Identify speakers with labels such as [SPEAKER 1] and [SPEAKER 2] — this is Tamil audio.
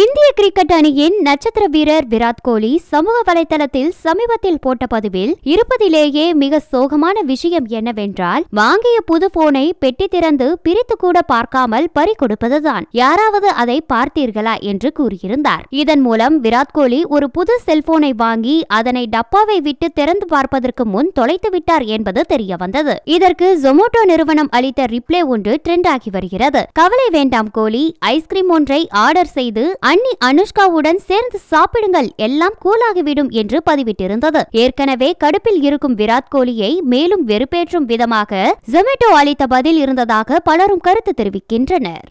[SPEAKER 1] இந்திய கிரிக்கெட் அணியின் நட்சத்திர வீரர் விராட் கோலி சமூக வலைதளத்தில் சமீபத்தில் போட்ட பதிவில் இருப்பதிலேயே மிக சோகமான விஷயம் என்னவென்றால் வாங்கிய புது போனை பெட்டி திறந்து பிரித்து கூட பார்க்காமல் பறி கொடுப்பதுதான் யாராவது அதை பார்த்தீர்களா என்று கூறியிருந்தார் இதன் மூலம் விராட் கோலி ஒரு புது செல்போனை வாங்கி அதனை டப்பாவை விட்டு திறந்து பார்ப்பதற்கு முன் தொலைத்து விட்டார் என்பது தெரிய வந்தது இதற்கு ஜொமோட்டோ நிறுவனம் அளித்த ரிப்ளை ஒன்று ட்ரெண்ட் ஆகி வருகிறது கவலை வேண்டாம் கோலி ஐஸ்கிரீம் ஒன்றை ஆர்டர் செய்து அன்னி அனுஷ்காவுடன் சேர்ந்து சாப்பிடுங்கள் எல்லாம் கூலாகிவிடும் என்று பதிவிட்டிருந்தது ஏற்கனவே கடுப்பில் இருக்கும் விராட் கோலியை மேலும் வெறுப்பேற்றும் விதமாக ஜொமேட்டோ அளித்த பதில் இருந்ததாக பலரும் கருத்து தெரிவிக்கின்றனர்